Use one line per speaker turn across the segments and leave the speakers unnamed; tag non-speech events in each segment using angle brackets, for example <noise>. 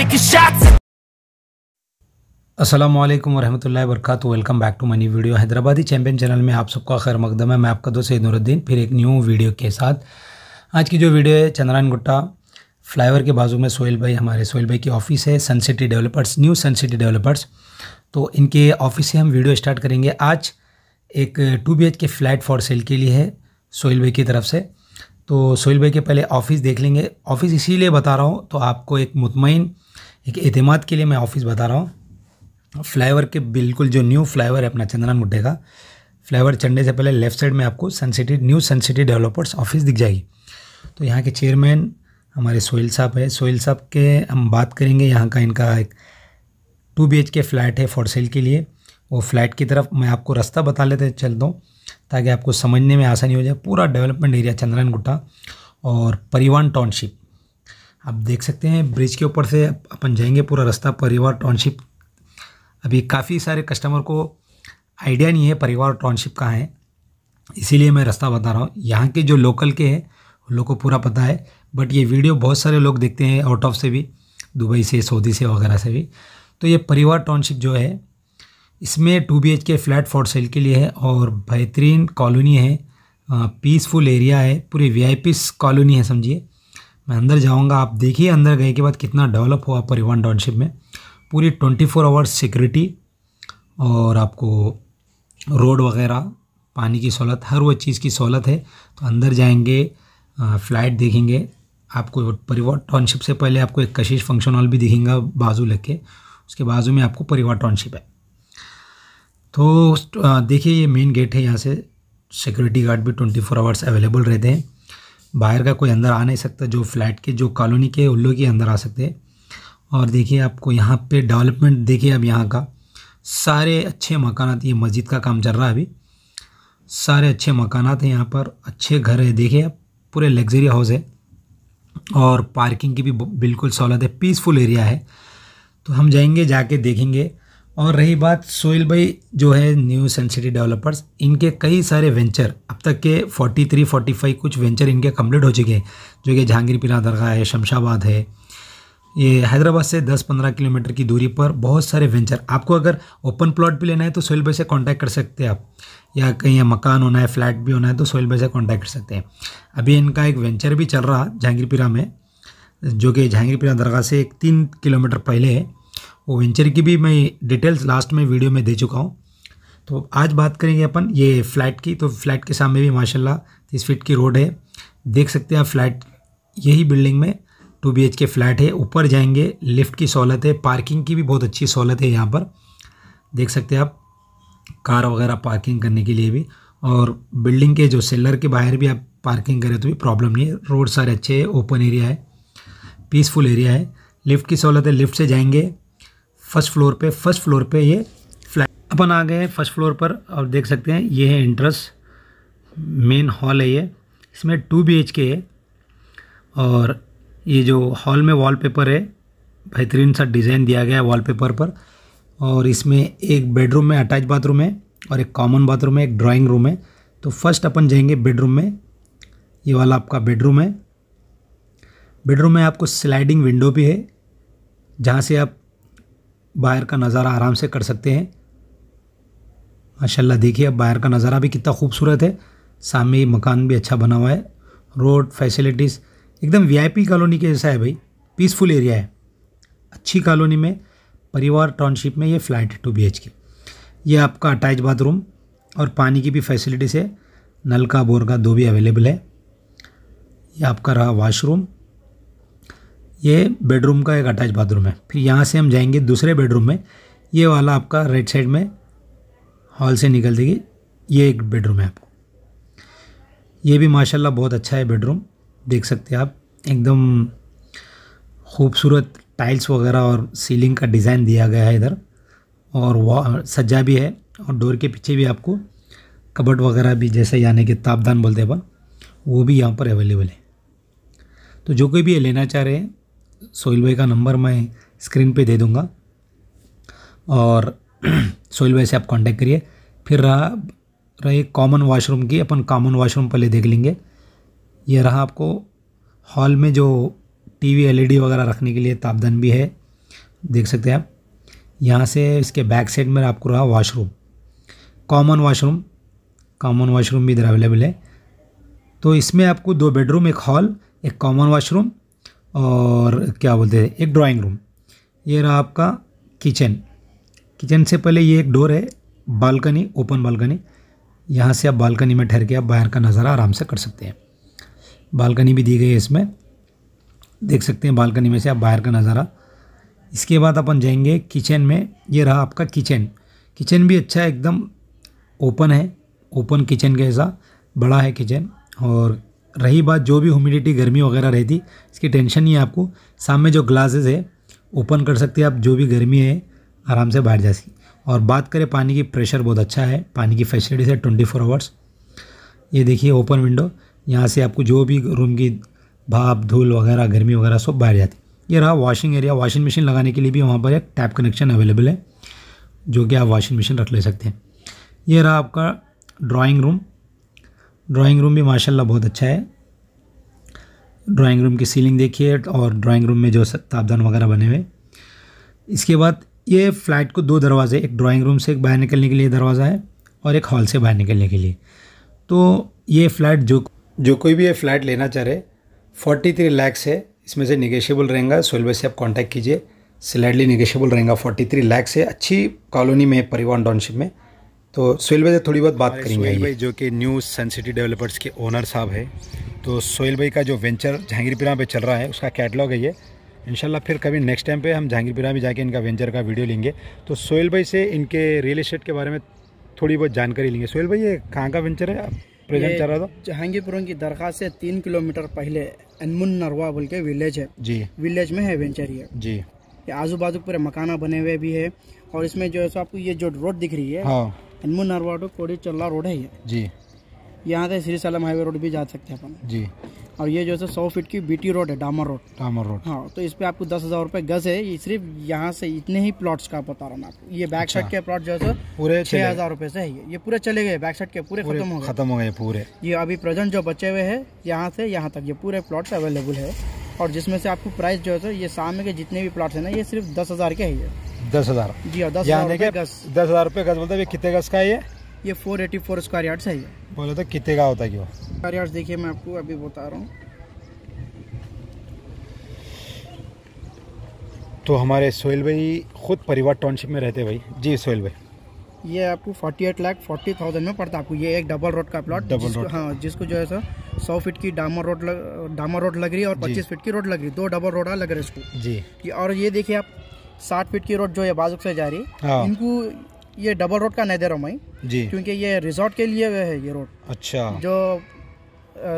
taking shots at
असलम वरहमल वर्क welcome back to money video Hyderabadi champion channel में आप सबका खैर मकदम है मैं आपका दोस्त नूरुद्दीन फिर एक न्यू वीडियो के साथ आज की जो वीडियो है चंद्रायन गुट्टा फ्लाईवर के बाजू में सोहेल भाई हमारे सोहेल भाई की ऑफिस है Sun City developers new Sun City developers तो इनके ऑफिस से हम वीडियो स्टार्ट करेंगे आज एक two B K flat for sale के लिए है सोहेल भाई की तरफ से तो सोहेल भाई के पहले ऑफ़िस देख लेंगे ऑफ़िस इसीलिए बता रहा हूँ तो आपको एक मुतमिन एक अहतमाद के लिए मैं ऑफ़िस बता रहा
हूँ
फ्लाईओवर के बिल्कुल जो न्यू फ्लाईओवर है अपना चंद्रन मुड्ढे का फ्लाईओवर चढ़ने से पहले लेफ्ट साइड में आपको Sun City new Sun City developers office दिख जाएगी तो यहाँ के चेयरमैन हमारे सोहेल साहब है सोहेल साहब के हम बात करेंगे यहाँ का इनका एक टू बी के फ्लैट है फॉर सेल के लिए वो फ्लैट की तरफ मैं आपको रास्ता बता लेते चलता हूँ ताकि आपको समझने में आसानी हो जाए पूरा डेवलपमेंट एरिया चंद्रन गुट्टा और परिवहन टाउनशिप आप देख सकते हैं ब्रिज के ऊपर से अपन जाएंगे पूरा रास्ता परिवार टाउनशिप अभी काफ़ी सारे कस्टमर को आइडिया नहीं है परिवार टाउनशिप कहाँ है इसीलिए मैं रास्ता बता रहा हूँ यहाँ के जो लोकल के हैं उन लोग को पूरा पता है बट ये वीडियो बहुत सारे लोग देखते हैं आउट ऑफ से भी दुबई से सऊदी से वगैरह से भी तो ये परिवार टाउनशिप जो है इसमें two B K flat for sale के लिए है और बेहतरीन कॉलोनी है पीसफुल एरिया है पूरी वी कॉलोनी है समझिए मैं अंदर जाऊंगा आप देखिए अंदर गए के बाद कितना डेवलप हुआ परिवहन टाउनशिप में पूरी ट्वेंटी फोर आवर्स सिक्योरिटी और आपको रोड वगैरह पानी की सहूलत हर वो चीज़ की सहूलत है तो अंदर जाएंगे फ्लाइट देखेंगे आपको परिवार टाउनशिप से पहले आपको एक कशिश फंक्शन हॉल भी दिखेंगे बाजू लग के उसके बाजू में आपको परिवार टाउनशिप है तो देखिए ये मेन गेट है यहाँ से सिक्योरिटी गार्ड भी ट्वेंटी फोर आवर्स अवेलेबल रहते हैं बाहर का कोई अंदर आ नहीं सकता जो फ्लैट के जो कॉलोनी के उल्लू के अंदर आ सकते हैं और देखिए आपको यहाँ पे डेवलपमेंट देखिए अब यहाँ का सारे अच्छे मकान ये मस्जिद का काम चल रहा है अभी सारे अच्छे मकान हैं यहाँ पर अच्छे घर है देखिए आप पूरे लग्जरी हाउस है और पार्किंग की भी बिल्कुल सहूलत है पीसफुल एरिया है तो हम जाएंगे जाके देखेंगे और रही बात सोहेल भाई जो है न्यू सेंसिटी डेवलपर्स इनके कई सारे वेंचर अब तक के 43, 45 कुछ वेंचर इनके कम्प्लीट हो चुके हैं जो कि जहांगीर पीरा दरगाह है शमशाबाद है ये हैदराबाद से 10-15 किलोमीटर की दूरी पर बहुत सारे वेंचर आपको अगर ओपन प्लॉट भी लेना है तो सोहेल भाई से कांटेक्ट कर सकते हैं आप या कहीं मकान होना है फ्लैट भी होना है तो सोहेल भाई से कांटेक्ट कर सकते हैं अभी इनका एक वेंचर भी चल रहा जहांगीर में जो कि जहांगीर दरगाह से एक तीन किलोमीटर पहले है वो वेंचर की भी मैं डिटेल्स लास्ट में वीडियो में दे चुका हूँ तो आज बात करेंगे अपन ये फ्लैट की तो फ्लैट के सामने भी माशाल्लाह तीस फीट की रोड है देख सकते हैं आप फ्लैट यही बिल्डिंग में टू बी के फ्लैट है ऊपर जाएंगे लिफ्ट की सहूलत है पार्किंग की भी बहुत अच्छी सहूलत है यहाँ पर देख सकते हैं आप कार वगैरह पार्किंग करने के लिए भी और बिल्डिंग के जो सेलर के बाहर भी आप पार्किंग करें तो भी प्रॉब्लम नहीं है रोड सारे अच्छे है ओपन एरिया है पीसफुल एरिया है लिफ्ट की सहूलत है लिफ्ट से जाएंगे फर्स्ट फ्लोर पे फर्स्ट फ्लोर पे ये फ्लैट अपन आ गए फर्स्ट फ्लोर पर और देख सकते हैं ये है एंट्रेंस मेन हॉल है ये इसमें टू बी एच के है और ये जो हॉल में वॉलपेपर है बेहतरीन सा डिज़ाइन दिया गया है वॉलपेपर पर और इसमें एक बेडरूम में अटैच बाथरूम है और एक कॉमन बाथरूम है एक ड्राइंग रूम है तो फर्स्ट अपन जाएंगे बेडरूम में ये वाला आपका बेडरूम है बेडरूम में आपको स्लाइडिंग विंडो भी है जहाँ से आप बाहर का नज़ारा आराम से कर सकते हैं माशाल्लाह देखिए अब बाहर का नज़ारा भी कितना खूबसूरत है सामने मकान भी अच्छा बना हुआ है रोड फैसिलिटीज़ एकदम वीआईपी कॉलोनी के जैसा है भाई पीसफुल एरिया है अच्छी कॉलोनी में परिवार टाउनशिप में ये फ्लैट है टू बी के ये आपका अटैच बाथरूम और पानी की भी फैसिलिटीज़ है नल का बोर का दो भी अवेलेबल है ये आपका रहा वाशरूम ये बेडरूम का एक अटैच बाथरूम है फिर यहाँ से हम जाएंगे दूसरे बेडरूम में ये वाला आपका राइट साइड में हॉल से निकल देगी ये एक बेडरूम है आपको ये भी माशाल्लाह बहुत अच्छा है बेडरूम देख सकते हैं आप एकदम खूबसूरत टाइल्स वगैरह और सीलिंग का डिज़ाइन दिया गया है इधर और सज्जा भी है और डोर के पीछे भी आपको कबट वगैरह भी जैसे यानी कि तापदान बोलते हैं वो भी यहाँ पर अवेलेबल है तो जो कोई भी ये लेना चाह रहे हैं सोहिल भाई का नंबर मैं स्क्रीन पे दे दूंगा और <clears throat> सोहिल भाई से आप कांटेक्ट करिए फिर रहा रही कॉमन वाशरूम की अपन कॉमन वाशरूम पहले देख लेंगे यह रहा आपको हॉल में जो टीवी एलईडी e वगैरह रखने के लिए तापदन भी है देख सकते हैं आप यहाँ से इसके बैक साइड में आपको रहा washroom common washroom common washroom भी इधर अवेलेबल है तो इसमें आपको दो बेडरूम एक हॉल एक कॉमन वाशरूम और क्या बोलते हैं एक ड्राइंग रूम ये रहा आपका किचन किचन से पहले ये एक डोर है बालकनी ओपन बालकनी यहाँ से आप बालकनी में ठहर के आप बाहर का नज़ारा आराम से कर सकते हैं बालकनी भी दी गई है इसमें देख सकते हैं बालकनी में से आप बाहर का नज़ारा इसके बाद अपन जाएंगे किचन में ये रहा आपका किचन किचन भी अच्छा एकदम ओपन है ओपन किचन के ऐसा बड़ा है किचन और रही बात जो भी ह्यूमिडिटी गर्मी वगैरह रहती इसकी टेंशन नहीं है आपको सामने जो ग्लासेस है ओपन कर सकते हैं आप जो भी गर्मी है आराम से बाहर जा सकती और बात करें पानी की प्रेशर बहुत अच्छा है पानी की फैसिलिटीज़ है ट्वेंटी फोर आवर्स ये देखिए ओपन विंडो यहाँ से आपको जो भी रूम की भाप धूल वगैरह गर्मी वगैरह सब बाहर जाती ये रहा वॉशिंग एरिया वॉशिंग मशीन लगाने के लिए भी वहाँ पर एक टैप कनेक्शन अवेलेबल है जो कि आप वॉशिंग मशीन रख ले सकते हैं ये रहा आपका ड्राइंग रूम ड्राइंग रूम भी माशाल्लाह बहुत अच्छा है ड्राइंग रूम की सीलिंग देखिए और ड्राइंग रूम में जो तापदान वगैरह बने हुए इसके बाद ये फ्लैट को दो दरवाज़े एक ड्राइंग रूम से बाहर निकलने के लिए दरवाज़ा है और एक हॉल से बाहर निकलने के लिए तो ये फ्लैट जो जो कोई भी ये फ्लैट लेना चाह रहे फोर्टी थ्री लैक्स है इसमें से निगेशियबल रहेगा सोलवे से आप कॉन्टैक्ट कीजिए स्लाइडली निगेशियबल रहेगा फोर्टी थ्री लैक्स है अच्छी कॉलोनी में परिवहन टाउनशिप में तो सोहेल भाई से थोड़ी बहुत बात करेंगे सोहेल भाई जो कि न्यू सन सिटी डेवलपर्स के ओनर साहब है तो सोहेल भाई का जो वेंचर जहांगीरपुरा पे चल रहा है उसका कैटलॉग है ये इनशाला फिर कभी नेक्स्ट टाइम पे हम जहांगीरपुरा में जाके इनका वेंचर का वीडियो लेंगे तो सोहेल भाई से इनके रियल इस्टेट के बारे में थोड़ी बहुत जानकारी लेंगे सोहेल भाई ये कहाँ का वेंचर है प्रेजेंट चल रहा था
जहांगीरपुरम की दरखास्त से तीन किलोमीटर पहले अनमुन नरवा बोल के विलेज है जी विलेज में है वेंचर ये जी आजू बाजू पूरे मकाना बने हुए भी है और इसमें जो है सो आपको ये जो रोड दिख रही है हाँ। हनुमान नरवा कोड़ी रोड है ये जी यहाँ से श्री सलम हाईवे रोड भी जा सकते हैं अपन जी और ये जो है सौ फीट की बीटी रोड है डामर रोड डामर रोड हाँ तो इस पे आपको दस हजार रूपए गज है ये सिर्फ यहाँ से इतने ही प्लॉट्स का बता रहा हूँ ये बैक अच्छा। साइड के प्लॉट जो है
पूरे छह हजार
रूपए से है ये पूरे चले गए बैक साइड के पूरे खत्म हो गए खत्म हो गए पूरे ये अभी प्रेजेंट जो बचे हुए है यहाँ से यहाँ तक ये पूरे प्लॉट अवेलेबल है और जिसमें से आपको प्राइस जो है ये सामने के जितने भी प्लॉट है ना ये सिर्फ दस हजार के है ये दस हज़ार जी हाँ, दस हज़ार रूपए गज बोलते कितने गज का है ये ये four eighty four square yard है बोले तो कितने का होता है क्यों स्क्वायर यार्ड देखिए मैं आपको अभी बता रहा हूँ
तो हमारे सोहेल भाई खुद परिवार टाउनशिप में रहते भाई जी सोहेल भाई
ये आपको 48 लाख 40 थाउजेंड में पड़ता है आपको ये एक डबल रोड का प्लॉट डबल रोड हाँ जिसको जो है सर सौ फीट की डामर रोड डामर रोड लग रही है और 25 फीट की रोड लग रही है दो डबल रोड लग रहे हैं इसको जी और ये देखिए आप साठ फीट की रोड जो है बाजुक से जा रही हाँ। इनको ये डबल रोड का नहीं दे रहा हूँ मैं जी क्योंकि ये रिजॉर्ट के लिए है ये रोड
अच्छा जो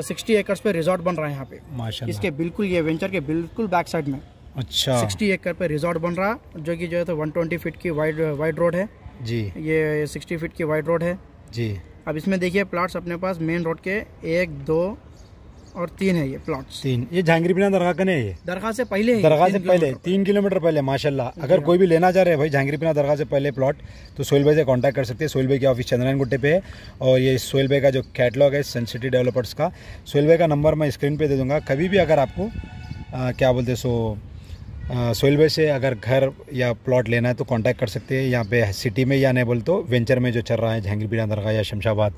सिक्सटी एकर्स पे रिजॉर्ट बन रहा है यहाँ पे इसके बिल्कुल ये वेंचर के बिल्कुल बैक साइड में
अच्छा सिक्सटी
एकड़ पे रिजॉर्ट बन रहा जो कि जो है तो वन ट्वेंटी फीट की वाइड वाइड रोड है जी ये सिक्सटी फीट की वाइड रोड है जी अब इसमें देखिए प्लाट्स अपने पास मेन रोड के एक दो और तीन है ये प्लॉट
तीन ये झांगरी बिना दरगाह का नहीं है
दरगाह से पहले दरगाह से पहले
तीन किलोमीटर पहले माशाल्लाह अगर कोई भी लेना चाह रहे हैं भाई झांगरी बिना दरगाह से पहले प्लॉट तो सोहेल भाई से कांटेक्ट कर सकते हैं सोहेल भाई के ऑफिस चंद्रायन गुट्टे पे है और ये सोहेल भाई का जो कैटलॉग है सनसिटी डेवलपर्स का सोहेल भाई का नंबर मैं स्क्रीन पर दे दूँगा कभी भी अगर आपको क्या बोलते सो सोहेल भाई से अगर घर या प्लॉट लेना है तो कॉन्टैक्ट कर सकते हैं यहाँ पे सिटी में या नहीं बोल तो वेंचर में जो चल रहा है झांगरी बिना दरगाह या शमशाबाद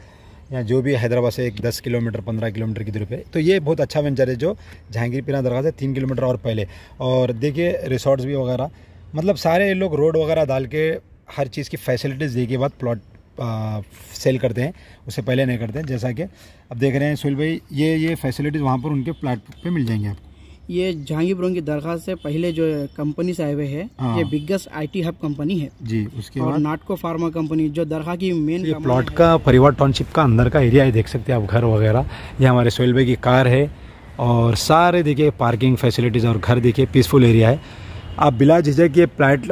या जो भी हैदराबाद से एक दस किलोमीटर पंद्रह किलोमीटर की दूरी पे तो ये बहुत अच्छा वेंचर है जो पीना दरगाह से तीन किलोमीटर और पहले और देखिए रिसोर्ट्स भी वगैरह मतलब सारे लोग रोड वगैरह डाल के हर चीज़ की फैसिलिटीज़ देने के बाद प्लॉट सेल करते हैं उससे पहले नहीं करते हैं जैसा कि अब देख रहे हैं सुल भाई ये ये फैसिलिटीज़ वहाँ पर उनके प्लाट पर मिल जाएंगे आपको
ये बुरंग की दरगाह से पहले जो कंपनी से आए हुए है हाँ। ये बिगेस्ट आईटी हब कंपनी है
जी उसके और
नाटको फार्मा कंपनी जो दरगाह की मेन प्लॉट
का परिवार टाउनशिप का अंदर का एरिया है देख सकते हैं आप घर वगैरह ये हमारे सोलबे की कार है और सारे देखिए पार्किंग फैसिलिटीज़ और घर देखिए पीसफुल एरिया है आप बिला झिझक ये फ्लैट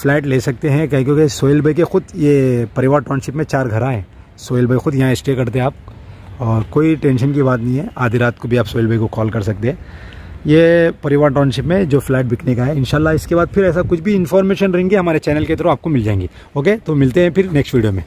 फ्लैट ले सकते हैं कहीं क्योंकि सोहेल भाई के खुद ये परिवार टाउनशिप में चार घर आए सोहेल भाई खुद यहाँ स्टे करते हैं आप और कोई टेंशन की बात नहीं है आधी रात को भी आप सोहेल भाई को कॉल कर सकते हैं ये परिवार टाउनशिप में जो फ्लैट बिकने का है इनशाला इसके बाद फिर ऐसा कुछ भी इन्फॉर्मेशन रहेंगे हमारे चैनल के थ्रू आपको मिल जाएंगी ओके तो मिलते हैं फिर नेक्स्ट वीडियो में